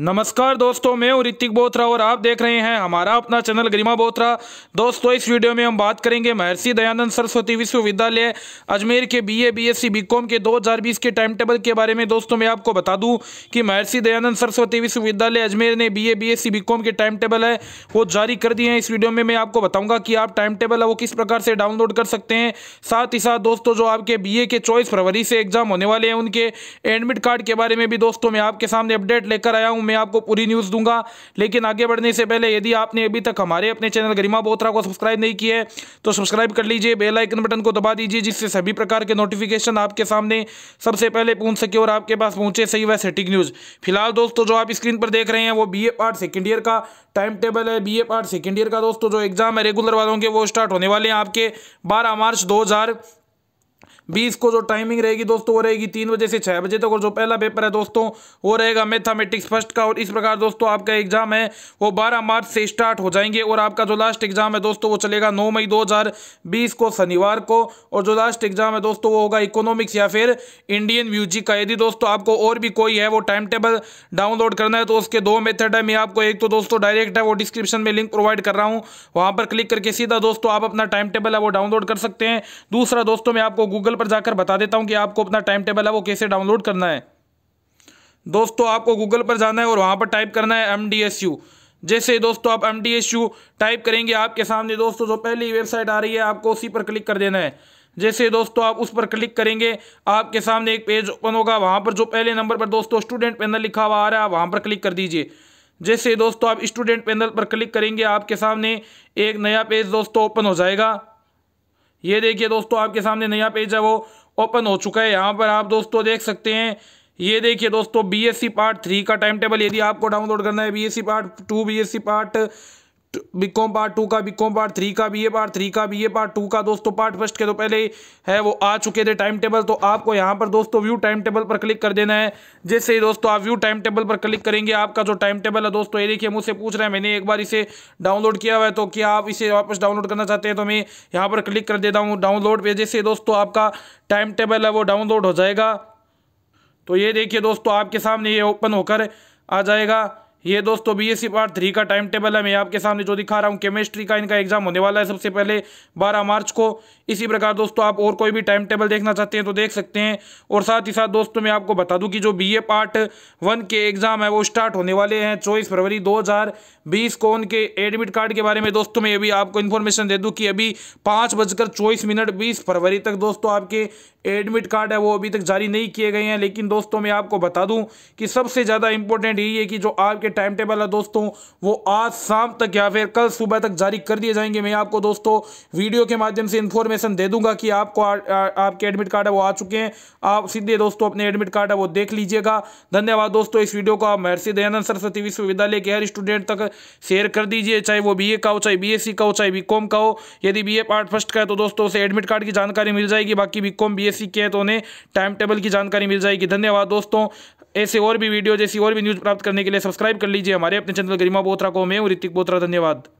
नमस्कार दोस्तों मैं हूँ ऋतिक बोथरा और आप देख रहे हैं हमारा अपना चैनल गरिमा बोथरा दोस्तों इस वीडियो में हम बात करेंगे महर्षि दयानंद सरस्वती विश्वविद्यालय अजमेर के बीए बीएससी बीकॉम के 2020 के टाइम टेबल के बारे में दोस्तों मैं आपको बता दूं कि महर्षि दयानंद सरस्वती विश्वविद्यालय अजमेर ने बी ए बी एस के टाइम टेबल है वो जारी कर दिए हैं इस वीडियो में मैं आपको बताऊँगा कि आप टाइम टेबल है वो किस प्रकार से डाउनलोड कर सकते हैं साथ ही साथ दोस्तों जो आपके बी के चौबीस फरवरी से एग्जाम होने वाले हैं उनके एडमिट कार्ड के बारे में भी दोस्तों मैं आपके सामने अपडेट लेकर आया हूँ मैं आपको पूरी न्यूज़ दूंगा लेकिन आगे बढ़ने से पहले यदि आपने अभी तक हमारे अपने चैनल गरिमा बोत्रा को सब्सक्राइब नहीं किया है तो सब्सक्राइब कर लीजिए बेलाइकन बटन को दबा दीजिए जिससे सभी प्रकार के नोटिफिकेशन आपके सामने सबसे पहले पहुँच सके और आपके पास पहुँचे सही वह सटीक न्यूज़ फिलहाल दोस्तों जो आप स्क्रीन पर देख रहे हैं वो B A part second year का टाइम टेबल है B A part second year का दोस्तों जो एग्ज़ाम है रेगुलर वालों के वो स्टार्ट होने वाले हैं आपके बारह मार्च दो बीस को जो टाइमिंग रहेगी दोस्तों वो रहेगी तीन बजे से छः बजे तक और जो पहला पेपर है दोस्तों वो रहेगा मैथामेटिक्स फर्स्ट का और इस प्रकार दोस्तों आपका एग्जाम है वो बारह मार्च से स्टार्ट हो जाएंगे और आपका जो लास्ट एग्जाम है दोस्तों वो चलेगा नौ मई दो को शनिवार को और जो लास्ट एग्जाम है दोस्तों वो होगा इकोनॉमिक्स या फिर इंडियन म्यूजिक का यदि दोस्तों आपको और भी कोई है वो टाइम टेबल डाउनलोड करना है तो उसके दो मेथड है मैं आपको एक तो दोस्तों डायरेक्ट है वो डिस्क्रिप्शन में लिंक प्रोवाइड कर रहा हूँ वहां पर क्लिक करके सीधा दोस्तों आप अपना टाइम टेबल है वो डाउनलोड कर सकते हैं दूसरा दोस्तों मैं आपको गूगल टेबल पर जाकर बता देता हूँ कि आपको अपना टाइम टेबल है वो कैसे डाउनलोड करना है दोस्तों आपको गूगल पर जाना है और वहाँ पर टाइप करना है एम जैसे दोस्तों आप एम टाइप करेंगे आपके सामने दोस्तों जो पहली वेबसाइट आ रही है आपको उसी पर क्लिक कर देना है जैसे दोस्तों आप उस पर क्लिक करेंगे आपके सामने एक पेज ओपन होगा वहाँ पर जो पहले नंबर पर दोस्तों स्टूडेंट पैनल लिखा हुआ आ रहा है वहाँ पर क्लिक कर दीजिए जैसे दोस्तों आप स्टूडेंट पैनल पर क्लिक करेंगे आपके सामने एक नया पेज दोस्तों ओपन हो जाएगा ये देखिए दोस्तों आपके सामने नया पेज है वो ओपन हो चुका है यहाँ पर आप दोस्तों देख सकते हैं ये देखिए दोस्तों बी पार्ट थ्री का टाइम टेबल यदि आपको डाउनलोड करना है B part two B part B com com part two का बिकॉम पार्ट थ्री का बी ए पार्ट थ्री का बी ए पार्ट टू का दोस्तों पार्ट फर्स्ट के तो पहले है वो आ चुके थे टाइम टेबल तो आपको यहाँ पर दोस्तों व्यू टाइम टेबल पर क्लिक कर देना है जैसे ही दोस्तों आप व्यू टाइम टेबल पर क्लिक करेंगे आपका जो टाइम टेबल है दोस्तों ये देखिए मुझसे पूछ रहे हैं मैंने एक बार इसे डाउनलोड किया हुआ है तो क्या आप इसे वापस डाउनलोड करना चाहते हैं तो मैं यहाँ पर क्लिक कर देता हूँ डाउनलोड पर जैसे दोस्तों आपका टाइम टेबल है वो डाउनलोड हो जाएगा तो ये देखिए दोस्तों आपके सामने ये ओपन होकर आ जाएगा ये दोस्तों B S C part three का टाइम टेबल है मैं आपके सामने जो दिखा रहा हूँ केमिस्ट्री का इनका एग्जाम होने वाला है सबसे पहले बारह मार्च को इसी प्रकार दोस्तों आप और कोई भी टाइम टेबल देखना चाहते हैं तो देख सकते हैं और साथ ही साथ दोस्तों मैं आपको बता दूं कि जो बी ए पार्ट वन के एग्जाम है वो स्टार्ट होने वाले हैं चौबीस फरवरी दो को उनके एडमिट कार्ड के बारे में दोस्तों मैं अभी आपको इन्फॉर्मेशन दे दूँ कि अभी पाँच बजकर चौबीस मिनट बीस फरवरी तक दोस्तों आपके एडमिट कार्ड है वो अभी तक जारी नहीं किए गए हैं लेकिन दोस्तों मैं आपको बता दूँ कि सबसे ज़्यादा इंपॉर्टेंट यही है कि जो आपके टाइम टेबल है दोस्तों वो आज शाम तक या फिर कल सुबह तक जारी कर दिए जाएंगे मैं आपको दोस्तों वीडियो के माध्यम से इन्फॉर्मेशन दे दूंगा कि आपको आ, आ, आपके एडमिट कार्ड है वो आ चुके हैं आप सीधे दोस्तों अपने एडमिट कार्ड है वो देख लीजिएगा धन्यवाद दोस्तों इस वीडियो को आप महर्षि दयानंद सरस्वती विश्वविद्यालय के हर स्टूडेंट तक शेयर कर दीजिए चाहे वो बी का हो चाहे बी का हो चाहे बी का हो यदि बी पार्ट फर्स्ट का है तो दोस्तों उसे एडमिट कार्ड की जानकारी मिल जाएगी बाकी बी कॉम के है तो उन्हें टाइम टेबल की जानकारी मिल जाएगी धन्यवाद दोस्तों ऐसे और भी वीडियो जैसी और भी न्यूज़ प्राप्त करने के लिए सब्सक्राइब कर लीजिए हमारे अपने चैनल गरिमा बोत्रा को मैं और ऋतिक बोत्रा धन्यवाद